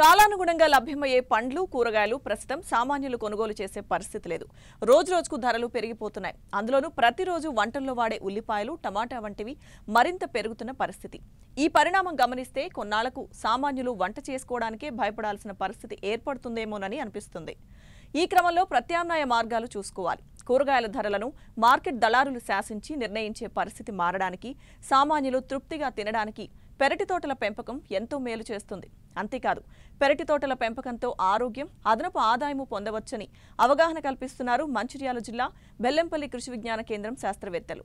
కాలానుగుణంగా లభ్యమయ్యే పండ్లు కూరగాయలు ప్రస్తుతం సామాన్యులు కొనుగోలు చేసే పరిస్థితి లేదు రోజు రోజుకు ధరలు పెరిగిపోతున్నాయి అందులోనూ ప్రతిరోజు వంటల్లో వాడే ఉల్లిపాయలు టమాటా వంటివి మరింత పెరుగుతున్న పరిస్థితి ఈ పరిణామం గమనిస్తే కొన్నాళ్లకు సామాన్యులు వంట చేసుకోవడానికే భయపడాల్సిన పరిస్థితి ఏర్పడుతుందేమోనని అనిపిస్తుంది ఈ క్రమంలో ప్రత్యామ్నాయ మార్గాలు చూసుకోవాలి కూరగాయల ధరలను మార్కెట్ దళారులు శాసించి నిర్ణయించే పరిస్థితి మారడానికి సామాన్యులు తృప్తిగా తినడానికి పెరటి తోటల పెంపకం ఎంతో మేలు చేస్తుంది అంతేకాదు పెరటి తోటల పెంపకంతో ఆరోగ్యం అదనపు ఆదాయము పొందవచ్చని అవగాహన కల్పిస్తున్నారు మంచిర్యాల జిల్లా బెల్లంపల్లి కృషి విజ్ఞాన కేంద్రం శాస్త్రవేత్తలు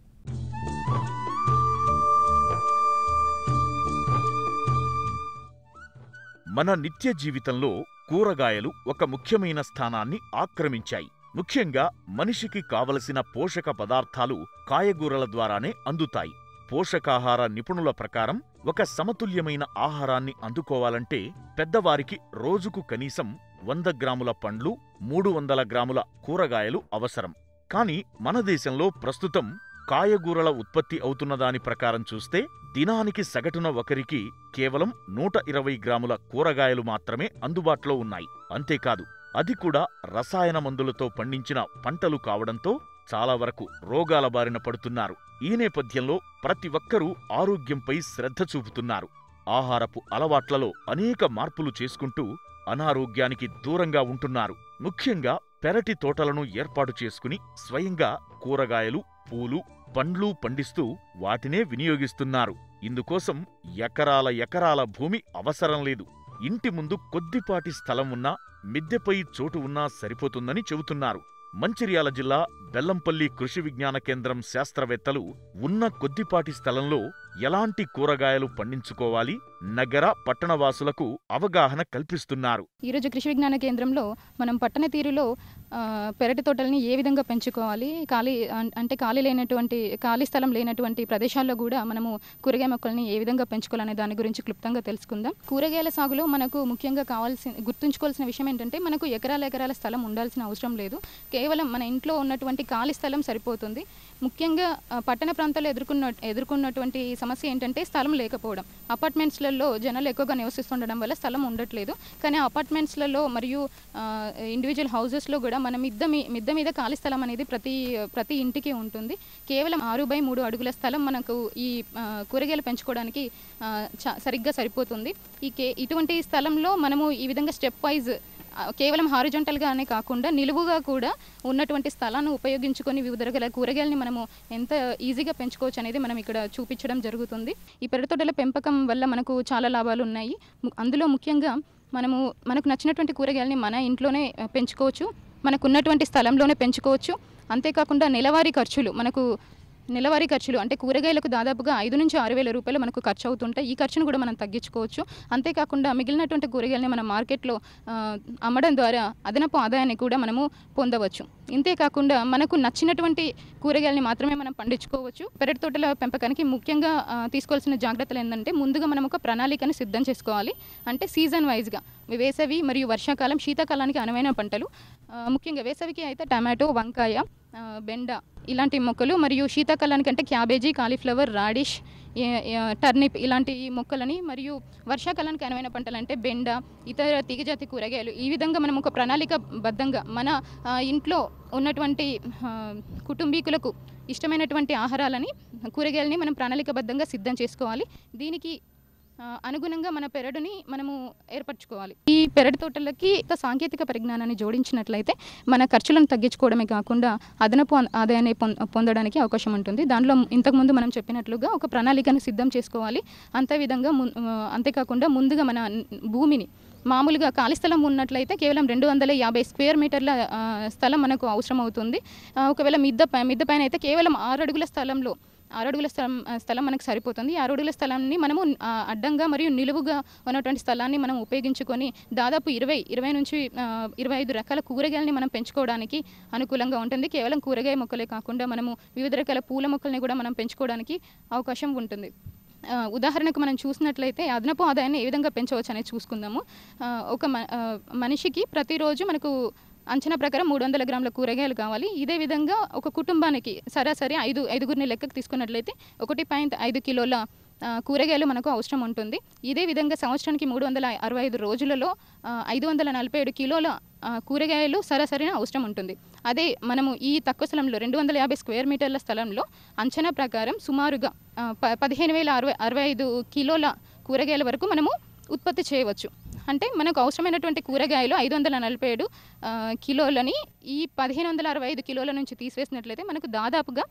మన నిత్య జీవితంలో కూరగాయలు ఒక ముఖ్యమైన స్థానాన్ని ఆక్రమించాయి ముఖ్యంగా మనిషికి కావలసిన పోషక పదార్థాలు కాయగూరల ద్వారానే అందుతాయి పోషకాహార నిపుణుల ప్రకారం ఒక సమతుల్యమైన ఆహారాన్ని అందుకోవాలంటే పెద్దవారికి రోజుకు కనీసం వంద గ్రాముల పండ్లు మూడు వందల గ్రాముల కూరగాయలు అవసరం కాని మన దేశంలో ప్రస్తుతం కాయగూరల ఉత్పత్తి అవుతున్న దాని ప్రకారం చూస్తే దినానికి సగటున ఒకరికి కేవలం నూట ఇరవై గ్రాముల కూరగాయలు మాత్రమే అందుబాటులో ఉన్నాయి అంతేకాదు అది కూడా రసాయన మందులతో పండించిన పంటలు కావడంతో చాలా వరకు రోగాల బారిన పడుతున్నారు ఈ నేపథ్యంలో ప్రతి ఒక్కరూ ఆరోగ్యంపై శ్రద్ధ చూపుతున్నారు ఆహారపు అలవాట్లలో అనేక మార్పులు చేసుకుంటూ అనారోగ్యానికి దూరంగా ఉంటున్నారు ముఖ్యంగా పెరటి తోటలను ఏర్పాటు చేసుకుని స్వయంగా కూరగాయలు పూలు పండ్లు పండిస్తూ వాటినే వినియోగిస్తున్నారు ఇందుకోసం ఎకరాల ఎకరాల భూమి అవసరం లేదు ఇంటి ముందు కొద్దిపాటి స్థలం ఉన్నా మిద్దెపై చోటు ఉన్నా సరిపోతుందని చెబుతున్నారు మంచిర్యాల జిల్లా బెల్లంపల్లి కృషి విజ్ఞాన కేంద్రం శాస్త్రవేత్తలు ఉన్న కొద్దిపాటి స్థలంలో ఎలాంటి కూరగాయలు పండించుకోవాలి నగర పట్టణవాసులకు అవగాహన కల్పిస్తున్నారు ఈరోజు కృషి విజ్ఞాన కేంద్రంలో మనం పట్టణ తీరులో పెరటి తోటల్ని ఏ విధంగా పెంచుకోవాలి ఖాళీ అంటే ఖాళీ లేనటువంటి ఖాళీ స్థలం లేనటువంటి ప్రదేశాల్లో కూడా మనము కూరగాయ మొక్కల్ని ఏ విధంగా పెంచుకోవాలనే దాని గురించి క్లుప్తంగా తెలుసుకుందాం కూరగాయల సాగులో మనకు ముఖ్యంగా కావాల్సిన గుర్తుంచుకోవాల్సిన విషయం ఏంటంటే మనకు ఎకరాల ఎకరాల స్థలం ఉండాల్సిన అవసరం లేదు కేవలం మన ఇంట్లో ఉన్నటువంటి ఖాళీ స్థలం సరిపోతుంది ముఖ్యంగా పట్టణ ప్రాంతాల్లో ఎదుర్కొన్న ఎదుర్కొన్నటువంటి సమస్య ఏంటంటే స్థలం లేకపోవడం అపార్ట్మెంట్స్లలో జనాలు ఎక్కువగా నివసిస్తుండడం వల్ల స్థలం ఉండట్లేదు కానీ అపార్ట్మెంట్స్లలో మరియు ఇండివిజువల్ హౌజెస్లో కూడా మన మిద్ద మిద్ద మీద ఖాళీ స్థలం అనేది ప్రతి ప్రతి ఇంటికి ఉంటుంది కేవలం ఆరు బై మూడు అడుగుల స్థలం మనకు ఈ కూరగాయలు పెంచుకోవడానికి సరిగ్గా సరిపోతుంది ఈ కే ఇటువంటి స్థలంలో మనము ఈ విధంగా స్టెప్ వైజ్ కేవలం హారిజంటల్గానే కాకుండా నిలువుగా కూడా ఉన్నటువంటి స్థలాన్ని ఉపయోగించుకొని వివిధ రకాల కూరగాయలని మనము ఎంత ఈజీగా పెంచుకోవచ్చు అనేది మనం ఇక్కడ చూపించడం జరుగుతుంది ఈ పెరటితోటల పెంపకం వల్ల మనకు చాలా లాభాలు ఉన్నాయి అందులో ముఖ్యంగా మనము మనకు నచ్చినటువంటి కూరగాయలని మన ఇంట్లోనే పెంచుకోవచ్చు మనకు ఉన్నటువంటి స్థలంలోనే పెంచుకోవచ్చు అంతేకాకుండా నెలవారీ ఖర్చులు మనకు నెలవారీ ఖర్చులు అంటే కూరగాయలకు దాదాపుగా ఐదు నుంచి ఆరు వేల రూపాయలు మనకు ఖర్చు అవుతుంటాయి ఈ ఖర్చును కూడా మనం తగ్గించుకోవచ్చు అంతేకాకుండా మిగిలినటువంటి కూరగాయలని మనం మార్కెట్లో అమ్మడం ద్వారా అదనపు ఆదాయాన్ని కూడా మనము పొందవచ్చు ఇంతేకాకుండా మనకు నచ్చినటువంటి కూరగాయలని మాత్రమే మనం పండించుకోవచ్చు పెరటి తోటల పెంపకానికి ముఖ్యంగా తీసుకోవాల్సిన జాగ్రత్తలు ఏంటంటే ముందుగా మనం ఒక ప్రణాళికను సిద్ధం చేసుకోవాలి అంటే సీజన్ వైజ్గా వేసవి మరియు వర్షాకాలం శీతాకాలానికి అనువైన పంటలు ముఖ్యంగా వేసవికి అయితే టమాటో వంకాయ బెండ ఇలాంటి మొక్కలు మరియు శీతాకాలానికి అంటే క్యాబేజీ కాలీఫ్లవర్ రాడిష్ టర్నిప్ ఇలాంటి మొక్కలని మరియు వర్షాకాలానికి అనువైన పంటలు అంటే బెండ ఇతర తీగజాతి కూరగాయలు ఈ విధంగా మనం ఒక ప్రణాళిక బద్ధంగా మన ఇంట్లో ఉన్నటువంటి కుటుంబీకులకు ఇష్టమైనటువంటి ఆహారాలని కూరగాయలని మనం ప్రణాళికబద్ధంగా సిద్ధం చేసుకోవాలి దీనికి అనుగుణంగా మన పెరడుని మనము ఏర్పరచుకోవాలి ఈ పెరడు తోటలకి సాంకేతిక పరిజ్ఞానాన్ని జోడించినట్లయితే మన ఖర్చులను తగ్గించుకోవడమే కాకుండా అదనపు ఆదాయాన్ని పొందడానికి అవకాశం ఉంటుంది దానిలో ఇంతకుముందు మనం చెప్పినట్లుగా ఒక ప్రణాళికను సిద్ధం చేసుకోవాలి అంతే విధంగా అంతేకాకుండా ముందుగా మన భూమిని మామూలుగా ఖాళీ స్థలం ఉన్నట్లయితే కేవలం రెండు వందల యాభై స్క్వేర్ మీటర్ల స్థలం మనకు అవసరం అవుతుంది ఒకవేళ మిద్ద మిద్ద పైన అయితే కేవలం ఆరు అడుగుల స్థలంలో ఆరడుగుల స్థలం స్థలం మనకు సరిపోతుంది ఆ అడుగుల స్థలాన్ని మనము అడ్డంగా మరియు నిలువుగా ఉన్నటువంటి స్థలాన్ని మనం ఉపయోగించుకొని దాదాపు ఇరవై ఇరవై నుంచి ఇరవై ఐదు రకాల కూరగాయలని మనం పెంచుకోవడానికి అనుకూలంగా ఉంటుంది కేవలం కూరగాయ మొక్కలే కాకుండా మనము వివిధ రకాల పూల మొక్కల్ని కూడా మనం పెంచుకోవడానికి అవకాశం ఉంటుంది ఉదాహరణకు మనం చూసినట్లయితే అదనపు ఆదాయాన్ని ఏ విధంగా పెంచవచ్చు అనేది చూసుకుందాము ఒక మనిషికి ప్రతిరోజు మనకు అంచనా ప్రకారం మూడు వందల గ్రాముల కూరగాయలు కావాలి ఇదే విధంగా ఒక కుటుంబానికి సరాసరి ఐదు ఐదుగురిని లెక్కకు తీసుకున్నట్లయితే ఒకటి పాయింట్ ఐదు కిలోల కూరగాయలు మనకు అవసరం ఉంటుంది ఇదే విధంగా సంవత్సరానికి మూడు వందల అరవై ఐదు రోజులలో ఐదు వందల నలభై ఏడు కిలోల కూరగాయలు సరాసరిన అవసరం ఉంటుంది అదే మనము ఈ తక్కువ స్థలంలో రెండు వందల యాభై స్క్వేర్ మీటర్ల స్థలంలో అంచనా ప్రకారం సుమారుగా పదిహేను వేల అరవై అరవై ఐదు కిలోల కూరగాయల వరకు మనము ఉత్పత్తి చేయవచ్చు అంటే మనకు అవసరమైనటువంటి కూరగాయలు ఐదు వందల నలభై ఏడు కిలోలని ఈ పదిహేను వందల అరవై ఐదు కిలోల నుంచి తీసివేసినట్లయితే మనకు దాదాపుగా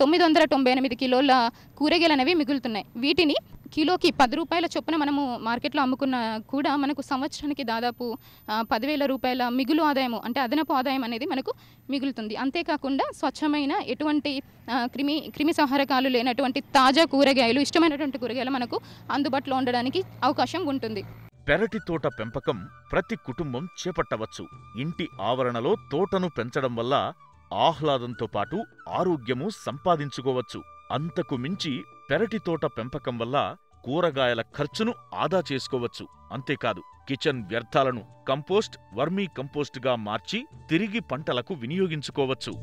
తొమ్మిది వందల తొంభై ఎనిమిది కిలోల కూరగాయలు అనేవి మిగులుతున్నాయి వీటిని కిలోకి పది రూపాయల చొప్పున మనము మార్కెట్లో అమ్ముకున్న కూడా మనకు సంవత్సరానికి దాదాపు పదివేల రూపాయల మిగులు ఆదాయము అంటే అదనపు ఆదాయం అనేది మనకు మిగులుతుంది అంతేకాకుండా స్వచ్ఛమైన ఎటువంటి క్రిమి క్రిమి సంహారకాలు లేనటువంటి తాజా కూరగాయలు ఇష్టమైనటువంటి కూరగాయలు మనకు అందుబాటులో ఉండడానికి అవకాశం ఉంటుంది పెరటి తోట పెంపకం ప్రతి కుటుంబం చేపట్టవచ్చు ఇంటి ఆవరణలో తోటను పెంచడం వల్ల ఆహ్లాదంతో పాటు ఆరోగ్యము సంపాదించుకోవచ్చు అంతకు మించి పెరటి తోట పెంపకం వల్ల కూరగాయల ఖర్చును ఆదా చేసుకోవచ్చు అంతేకాదు కిచెన్ వ్యర్థాలను కంపోస్ట్ వర్మీ కంపోస్ట్గా మార్చి తిరిగి పంటలకు వినియోగించుకోవచ్చు